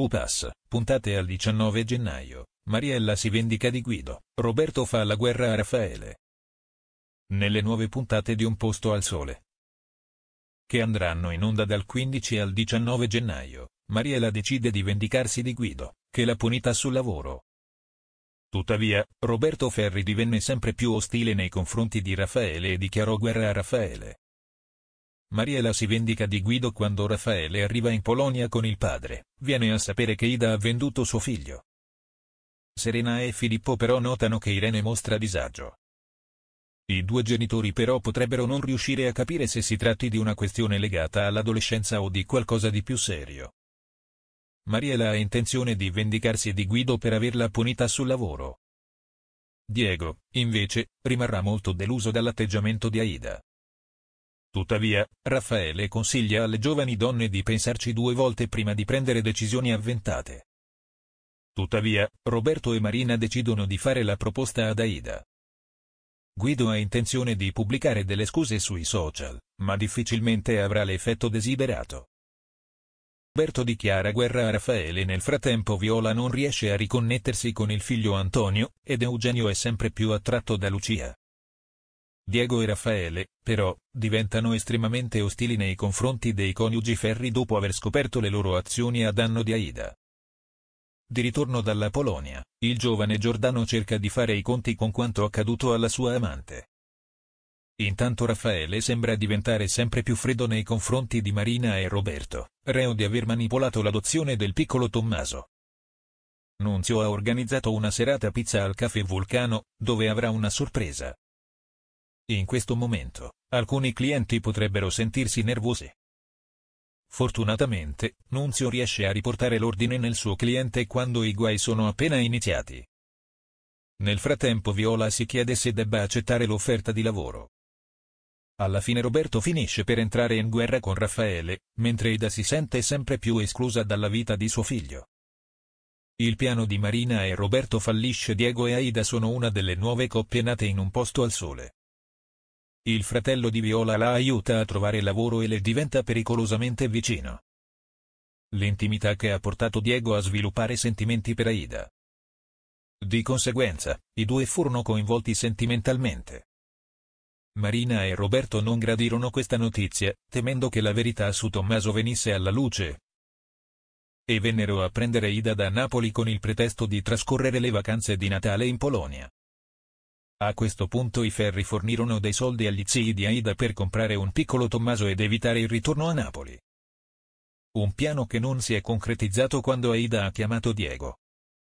UPAS, puntate al 19 gennaio, Mariella si vendica di Guido, Roberto fa la guerra a Raffaele. Nelle nuove puntate di Un posto al sole. Che andranno in onda dal 15 al 19 gennaio, Mariella decide di vendicarsi di Guido, che l'ha punita sul lavoro. Tuttavia, Roberto Ferri divenne sempre più ostile nei confronti di Raffaele e dichiarò guerra a Raffaele. Mariela si vendica di Guido quando Raffaele arriva in Polonia con il padre, viene a sapere che Ida ha venduto suo figlio. Serena e Filippo però notano che Irene mostra disagio. I due genitori però potrebbero non riuscire a capire se si tratti di una questione legata all'adolescenza o di qualcosa di più serio. Mariela ha intenzione di vendicarsi di Guido per averla punita sul lavoro. Diego, invece, rimarrà molto deluso dall'atteggiamento di Aida. Tuttavia, Raffaele consiglia alle giovani donne di pensarci due volte prima di prendere decisioni avventate. Tuttavia, Roberto e Marina decidono di fare la proposta ad Aida. Guido ha intenzione di pubblicare delle scuse sui social, ma difficilmente avrà l'effetto desiderato. Roberto dichiara guerra a Raffaele nel frattempo Viola non riesce a riconnettersi con il figlio Antonio, ed Eugenio è sempre più attratto da Lucia. Diego e Raffaele, però, diventano estremamente ostili nei confronti dei coniugi Ferri dopo aver scoperto le loro azioni a danno di Aida. Di ritorno dalla Polonia, il giovane Giordano cerca di fare i conti con quanto accaduto alla sua amante. Intanto Raffaele sembra diventare sempre più freddo nei confronti di Marina e Roberto, reo di aver manipolato l'adozione del piccolo Tommaso. Nunzio ha organizzato una serata pizza al Caffè Vulcano, dove avrà una sorpresa. In questo momento, alcuni clienti potrebbero sentirsi nervosi. Fortunatamente, Nunzio riesce a riportare l'ordine nel suo cliente quando i guai sono appena iniziati. Nel frattempo Viola si chiede se debba accettare l'offerta di lavoro. Alla fine Roberto finisce per entrare in guerra con Raffaele, mentre Ida si sente sempre più esclusa dalla vita di suo figlio. Il piano di Marina e Roberto fallisce Diego e Aida sono una delle nuove coppie nate in un posto al sole. Il fratello di Viola la aiuta a trovare lavoro e le diventa pericolosamente vicino. L'intimità che ha portato Diego a sviluppare sentimenti per Aida. Di conseguenza, i due furono coinvolti sentimentalmente. Marina e Roberto non gradirono questa notizia, temendo che la verità su Tommaso venisse alla luce. E vennero a prendere Ida da Napoli con il pretesto di trascorrere le vacanze di Natale in Polonia. A questo punto i Ferri fornirono dei soldi agli zii di Aida per comprare un piccolo Tommaso ed evitare il ritorno a Napoli. Un piano che non si è concretizzato quando Aida ha chiamato Diego,